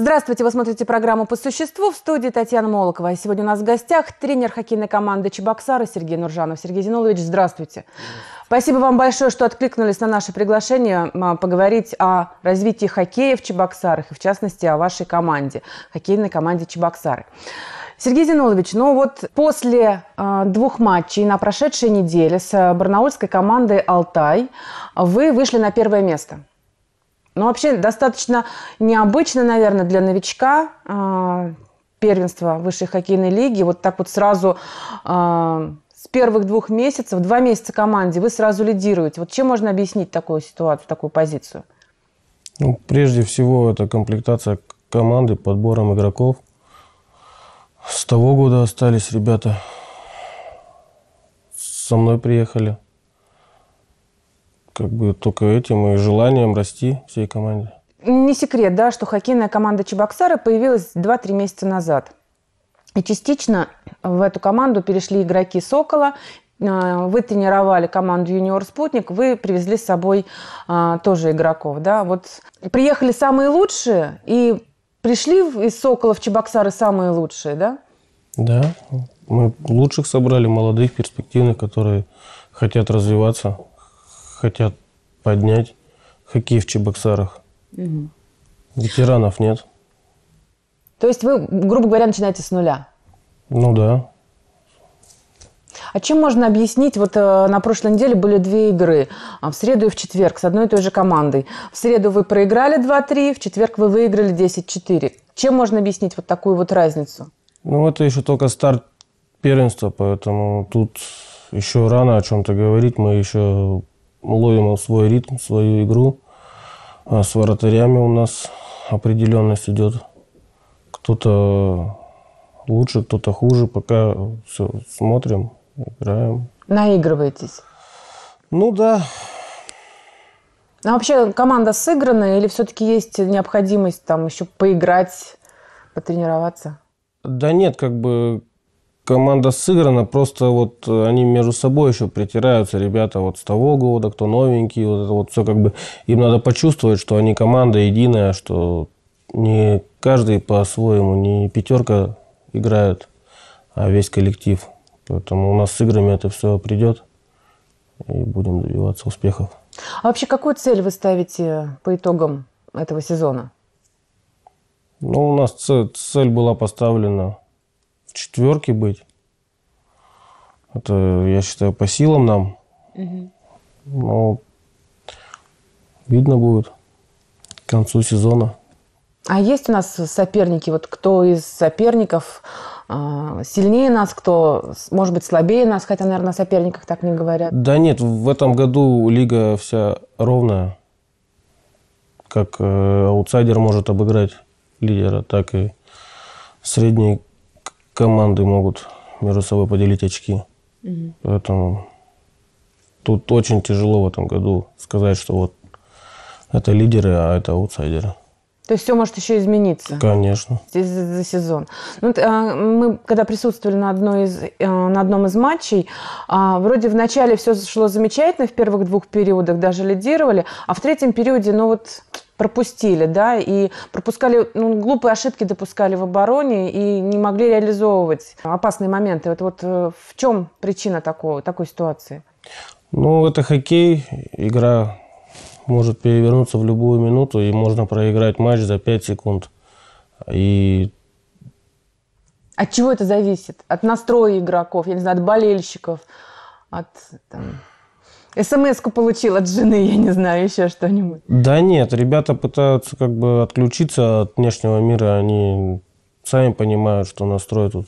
Здравствуйте, вы смотрите программу «По существу» в студии Татьяна Молокова. И сегодня у нас в гостях тренер хоккейной команды Чебоксары Сергей Нуржанов. Сергей Зинулович, здравствуйте. здравствуйте. Спасибо вам большое, что откликнулись на наше приглашение а, поговорить о развитии хоккея в Чебоксарах и, в частности, о вашей команде, хоккейной команде Чебоксары. Сергей Зинулович, ну вот после э, двух матчей на прошедшей неделе с барнаульской командой «Алтай» вы вышли на первое место. Ну, вообще достаточно необычно, наверное, для новичка э, первенство высшей хоккейной лиги. Вот так вот сразу э, с первых двух месяцев, два месяца команде, вы сразу лидируете. Вот чем можно объяснить такую ситуацию, такую позицию? Ну, прежде всего, это комплектация команды, подбором игроков. С того года остались ребята. Со мной приехали как бы только этим и желанием расти всей команде. Не секрет, да, что хоккейная команда Чебоксары появилась 2-3 месяца назад. И частично в эту команду перешли игроки «Сокола», э, вы тренировали команду «Юниор Спутник», вы привезли с собой а, тоже игроков, да, вот приехали самые лучшие и пришли из «Сокола» в Чебоксары самые лучшие, да? Да, мы лучших собрали, молодых, перспективных, которые хотят развиваться, хотят поднять. Хоккей в Чебоксарах. Угу. Ветеранов нет. То есть вы, грубо говоря, начинаете с нуля? Ну да. А чем можно объяснить? Вот э, на прошлой неделе были две игры. А в среду и в четверг с одной и той же командой. В среду вы проиграли 2-3, в четверг вы выиграли 10-4. Чем можно объяснить вот такую вот разницу? Ну, это еще только старт первенства, поэтому тут еще рано о чем-то говорить. Мы еще ловим свой ритм, свою игру. А с вратарями у нас определенность идет. Кто-то лучше, кто-то хуже. Пока все смотрим, играем. Наигрываетесь? Ну да. А вообще команда сыграна или все-таки есть необходимость там еще поиграть, потренироваться? Да нет, как бы команда сыграна, просто вот э, они между собой еще притираются, ребята вот с того года, кто новенький, вот это вот все как бы, им надо почувствовать, что они команда единая, что не каждый по-своему, не пятерка играет, а весь коллектив. Поэтому у нас с играми это все придет, и будем добиваться успехов. А вообще какую цель вы ставите по итогам этого сезона? Ну, у нас цель была поставлена в четверке быть. Это, я считаю, по силам нам. Угу. Но видно будет к концу сезона. А есть у нас соперники? Вот кто из соперников а, сильнее нас, кто, может быть, слабее нас, хотя, наверное, о соперниках так не говорят. Да нет, в этом году лига вся ровная. Как э, аутсайдер может обыграть лидера, так и средний команды могут между собой поделить очки. Угу. Поэтому тут очень тяжело в этом году сказать, что вот это лидеры, а это аутсайдеры. То есть все может еще измениться. Конечно. За, за сезон. Ну, а, мы когда присутствовали на, одной из, э, на одном из матчей, а, вроде в начале все шло замечательно, в первых двух периодах даже лидировали, а в третьем периоде, ну вот пропустили, да, и пропускали, ну, глупые ошибки допускали в обороне и не могли реализовывать опасные моменты. Вот, вот э, в чем причина такого, такой ситуации? Ну, это хоккей, игра может перевернуться в любую минуту, и можно проиграть матч за 5 секунд. И от чего это зависит? От настроя игроков, я не знаю, от болельщиков, от там, смс-ку получил от жены, я не знаю, еще что-нибудь. Да нет, ребята пытаются как бы отключиться от внешнего мира, они сами понимают, что настрой тут.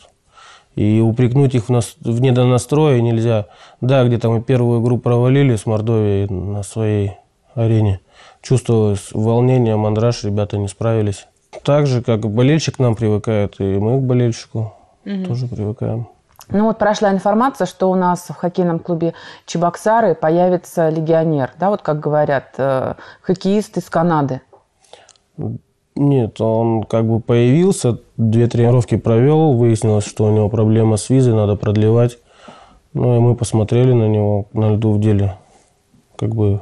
И упрекнуть их в, нас... в недонастрое нельзя. Да, где-то мы первую игру провалили с Мордовией на своей арене. Чувствовалось волнение, мандраж, ребята не справились. Так же, как болельщик к нам привыкает, и мы к болельщику угу. тоже привыкаем. Ну вот прошла информация, что у нас в хоккейном клубе Чебоксары появится легионер, да, вот как говорят, э, хоккеист из Канады. Нет, он как бы появился, две тренировки провел, выяснилось, что у него проблема с визой, надо продлевать. Ну и мы посмотрели на него на льду в деле. Как бы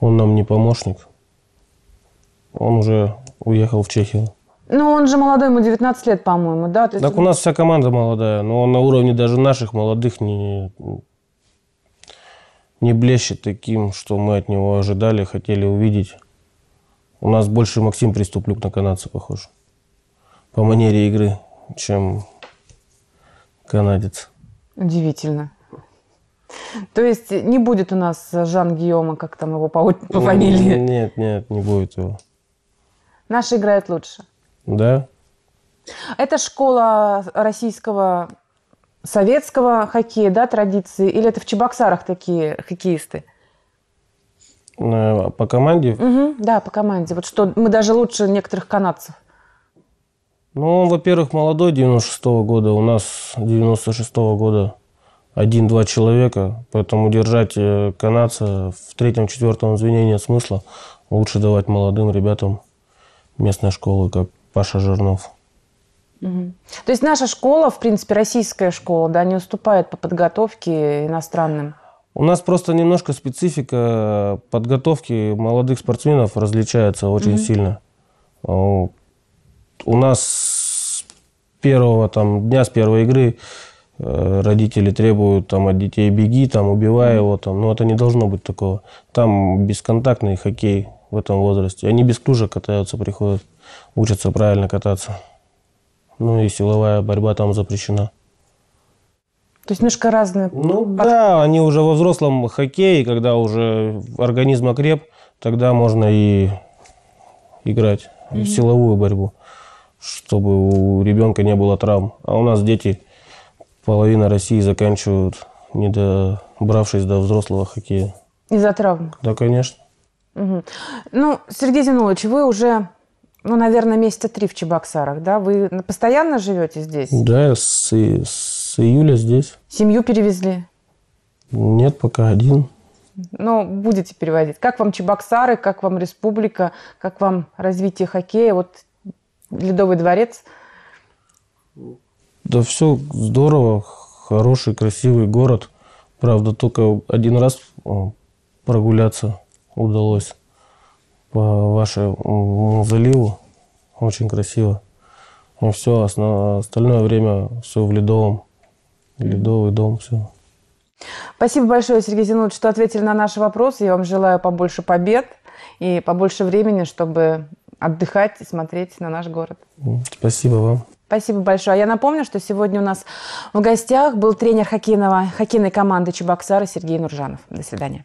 он нам не помощник. Он уже уехал в Чехию. Ну, он же молодой, ему 19 лет, по-моему, да? То есть... Так у нас вся команда молодая, но он на уровне даже наших молодых не, не блещет таким, что мы от него ожидали, хотели увидеть. У нас больше Максим Приступлюк на канадца похож. По манере игры, чем канадец. Удивительно. То есть не будет у нас Жан Гиома, как там его по, по фамилии? Нет, нет, не будет его. Наши играют лучше. Да. Это школа российского советского хоккея, да, традиции? Или это в Чебоксарах такие хоккеисты? Э, по команде? Угу, да, по команде. Вот что, мы даже лучше некоторых канадцев. Ну, во-первых, молодой 96-го года. У нас 96-го года один-два человека. Поэтому держать э, канадца в третьем-четвертом звене нет смысла. Лучше давать молодым ребятам местной школы как Паша Жирнов. Угу. То есть наша школа, в принципе, российская школа, да, не уступает по подготовке иностранным? У нас просто немножко специфика подготовки молодых спортсменов различается очень угу. сильно. А, у нас с первого там, дня, с первой игры э, родители требуют там, от детей беги, там, убивай его. Там. Но это не должно быть такого. Там бесконтактный хоккей в этом возрасте. Они без кружек катаются, приходят учатся правильно кататься. Ну и силовая борьба там запрещена. То есть немножко разные. Ну пар... да, они уже во взрослом хоккее, когда уже организм окреп, тогда можно и играть угу. в силовую борьбу, чтобы у ребенка не было травм. А у нас дети, половина России заканчивают, не добравшись до взрослого хоккея. Из-за травм? Да, конечно. Угу. Ну, Сергей Зинович, вы уже ну, наверное, месяца три в Чебоксарах, да? Вы постоянно живете здесь? Да, я с, с июля здесь. Семью перевезли? Нет, пока один. Но ну, будете переводить. Как вам Чебоксары, как вам республика, как вам развитие хоккея, вот Ледовый дворец? Да все здорово, хороший, красивый город. Правда, только один раз а, прогуляться удалось по вашему заливу Очень красиво. И ну, все, основ... остальное время все в Ледовом. Ледовый дом, все. Спасибо большое, Сергей Зинович, что ответили на наши вопросы. Я вам желаю побольше побед и побольше времени, чтобы отдыхать и смотреть на наш город. Спасибо вам. Спасибо большое. А я напомню, что сегодня у нас в гостях был тренер хоккейного, хоккейной команды Чебоксара Сергей Нуржанов. До свидания.